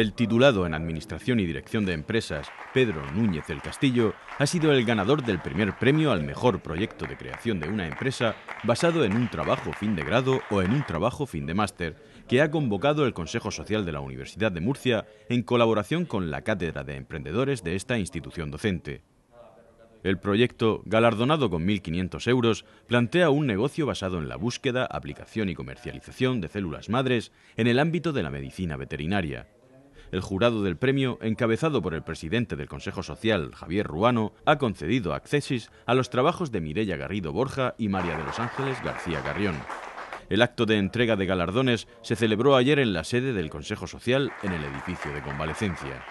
El titulado en Administración y Dirección de Empresas, Pedro Núñez del Castillo, ha sido el ganador del primer premio al mejor proyecto de creación de una empresa basado en un trabajo fin de grado o en un trabajo fin de máster, que ha convocado el Consejo Social de la Universidad de Murcia en colaboración con la Cátedra de Emprendedores de esta institución docente. El proyecto, galardonado con 1.500 euros, plantea un negocio basado en la búsqueda, aplicación y comercialización de células madres en el ámbito de la medicina veterinaria. El jurado del premio, encabezado por el presidente del Consejo Social, Javier Ruano, ha concedido accesis a los trabajos de Mireya Garrido Borja y María de los Ángeles García Garrión. El acto de entrega de galardones se celebró ayer en la sede del Consejo Social en el edificio de convalecencia.